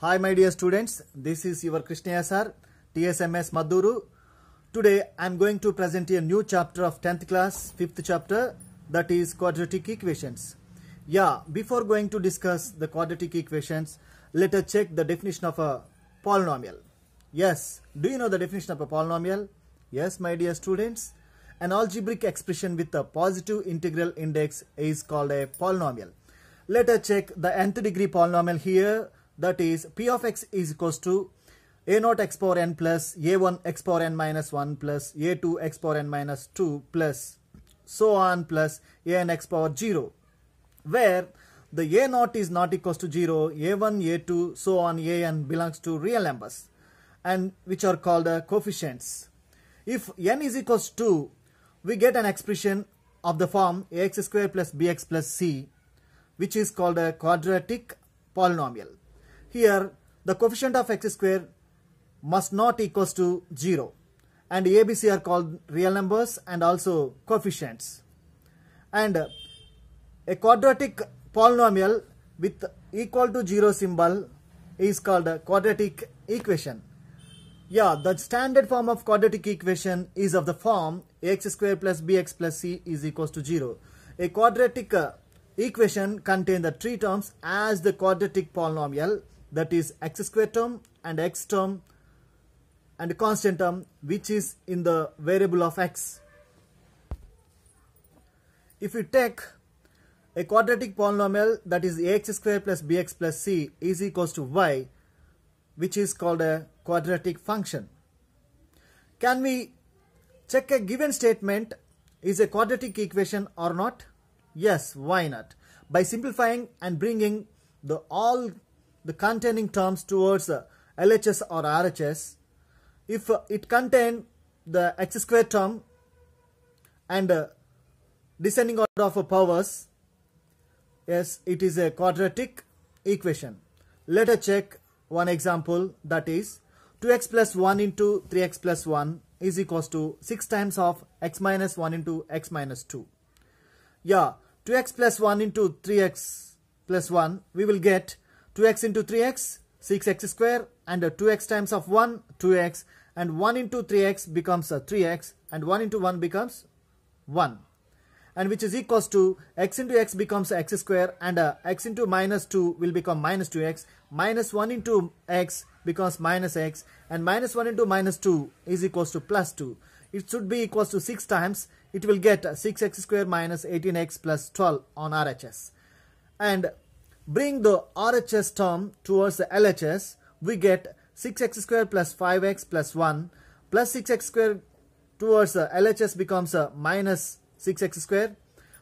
Hi my dear students, this is your Krishna sir, TSMS Madhuru. Today I am going to present a new chapter of 10th class, 5th chapter that is quadratic equations. Yeah, before going to discuss the quadratic equations, let us check the definition of a polynomial. Yes, do you know the definition of a polynomial? Yes my dear students, an algebraic expression with a positive integral index is called a polynomial. Let us check the nth degree polynomial here that is p of x is equals to a0 x power n plus a1 x power n minus 1 plus a2 x power n minus 2 plus so on plus an x power 0 where the a0 is not equals to 0 a1 a2 so on an belongs to real numbers and which are called the coefficients if n is equals to we get an expression of the form ax square plus bx plus c which is called a quadratic polynomial here, the coefficient of x square must not equals to 0 and ABC are called real numbers and also coefficients. And a quadratic polynomial with equal to 0 symbol is called a quadratic equation. Yeah, the standard form of quadratic equation is of the form ax square plus bx plus c is equals to 0. A quadratic uh, equation contains the three terms as the quadratic polynomial that is x square term and x term and constant term which is in the variable of x. If you take a quadratic polynomial that is ax square plus bx plus c is equals to y which is called a quadratic function. Can we check a given statement is a quadratic equation or not? Yes, why not? By simplifying and bringing the all the containing terms towards LHS or RHS. If uh, it contain the x square term and uh, descending order of powers, yes, it is a quadratic equation. Let us check one example that is 2x plus 1 into 3x plus 1 is equals to 6 times of x minus 1 into x minus 2. Yeah, 2x plus 1 into 3x plus 1 we will get 2x into 3x, 6x square and 2x times of 1, 2x and 1 into 3x becomes 3x and 1 into 1 becomes 1 and which is equals to x into x becomes x square and uh, x into minus 2 will become minus 2x minus 1 into x becomes minus x and minus 1 into minus 2 is equals to plus 2 it should be equals to 6 times it will get 6x square minus 18x plus 12 on RHS and Bring the RHS term towards the LHS. We get 6x squared plus 5x plus 1 plus 6x squared towards the LHS becomes a minus 6x squared.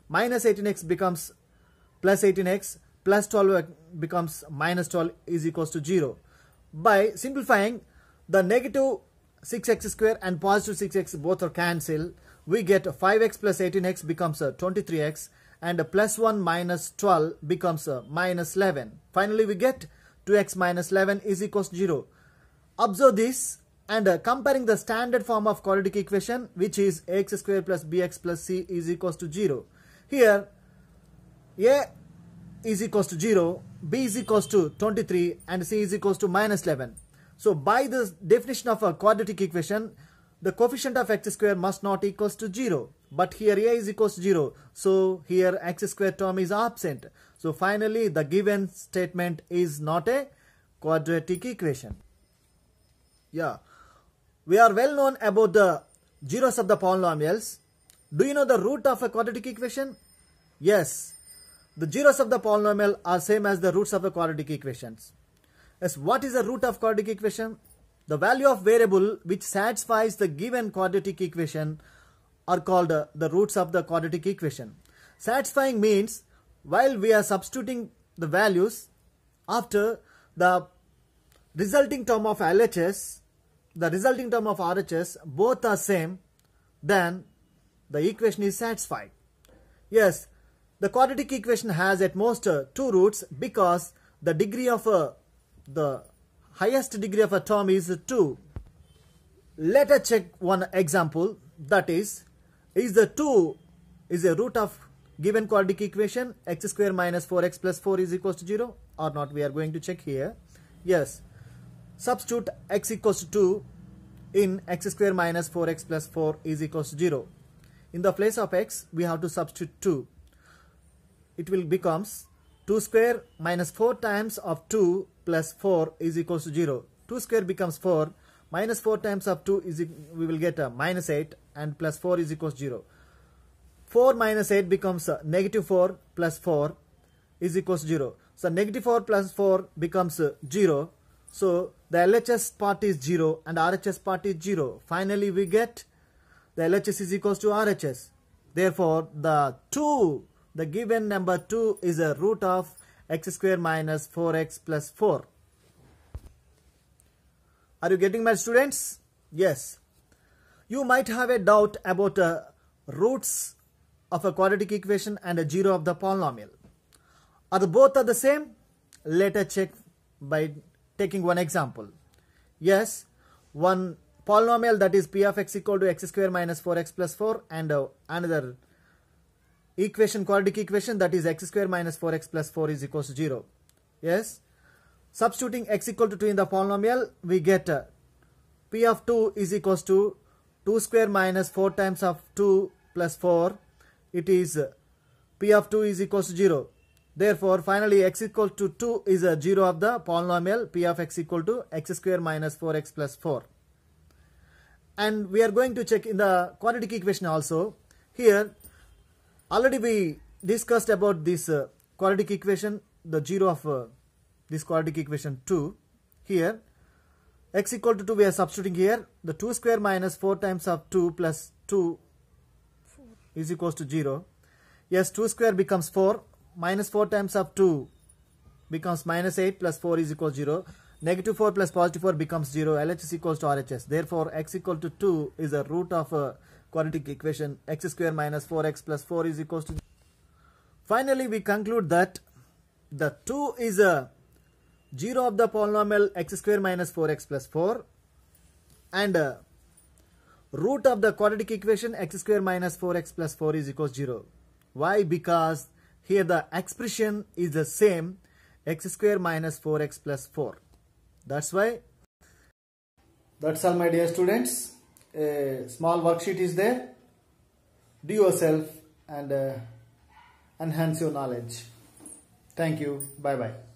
Minus 18x becomes plus 18x plus 12 becomes minus 12 is equals to 0. By simplifying the negative 6x squared and positive 6x both are cancelled. We get 5x plus 18x becomes a 23x and a plus plus 1 minus 12 becomes uh, minus a 11. Finally, we get 2x minus 11 is equals to 0. Observe this and uh, comparing the standard form of quadratic equation which is x square plus bx plus c is equals to 0. Here a is equals to 0, b is equals to 23 and c is equals to minus 11. So by the definition of a quadratic equation, the coefficient of x square must not equals to 0. But here A is equals 0. So here x square term is absent. So finally the given statement is not a quadratic equation. Yeah. We are well known about the zeros of the polynomials. Do you know the root of a quadratic equation? Yes. The zeros of the polynomial are same as the roots of the quadratic equations. Yes, what is the root of quadratic equation? The value of variable which satisfies the given quadratic equation are called the roots of the quadratic equation. Satisfying means while we are substituting the values after the resulting term of LHS, the resulting term of RHS both are same then the equation is satisfied. Yes, the quadratic equation has at most uh, two roots because the degree of uh, the highest degree of a term is 2. Let us check one example that is is the 2 is a root of given quadratic equation x square minus 4x plus 4 is equals to 0 or not we are going to check here yes substitute x equals to 2 in x square minus 4x plus 4 is equals to 0 in the place of x we have to substitute 2 it will becomes 2 square minus 4 times of 2 plus 4 is equals to 0 2 square becomes 4 minus 4 times of 2 is we will get a minus 8 and plus 4 is equals 0. 4 minus 8 becomes negative 4 plus 4 is equals 0. So negative 4 plus 4 becomes 0. So the LHS part is 0 and RHS part is 0. Finally we get the LHS is equals to RHS. Therefore the 2, the given number 2 is a root of x square minus 4x plus 4. Are you getting my students? Yes. You might have a doubt about uh, roots of a quadratic equation and a zero of the polynomial. Are the both are the same? Let us check by taking one example. Yes, one polynomial that is p of x equal to x square minus 4x plus 4 and uh, another equation, quadratic equation that is x square minus 4x plus 4 is equal to 0. Yes, Substituting x equal to 2 in the polynomial, we get uh, p of 2 is equals to 2 square minus 4 times of 2 plus 4. It is uh, p of 2 is equals to 0. Therefore, finally x equal to 2 is a uh, 0 of the polynomial p of x equal to x square minus 4x plus 4. And we are going to check in the quadratic equation also. Here, already we discussed about this uh, quadratic equation, the 0 of uh, this quadratic equation 2 here x equal to 2 we are substituting here the 2 square minus 4 times of 2 plus 2 is equals to 0 yes 2 square becomes 4 minus 4 times of 2 becomes minus 8 plus 4 is equal to 0 negative 4 plus positive 4 becomes 0 LHS is equals to RHS therefore x equal to 2 is a root of a quadratic equation x square minus 4x plus 4 is equals to 0. finally we conclude that the 2 is a 0 of the polynomial x square minus 4x plus 4 and uh, root of the quadratic equation x square minus 4x plus 4 is equals 0. Why? Because here the expression is the same x square minus 4x plus 4. That's why. That's all my dear students. A small worksheet is there. Do yourself and uh, enhance your knowledge. Thank you. Bye-bye.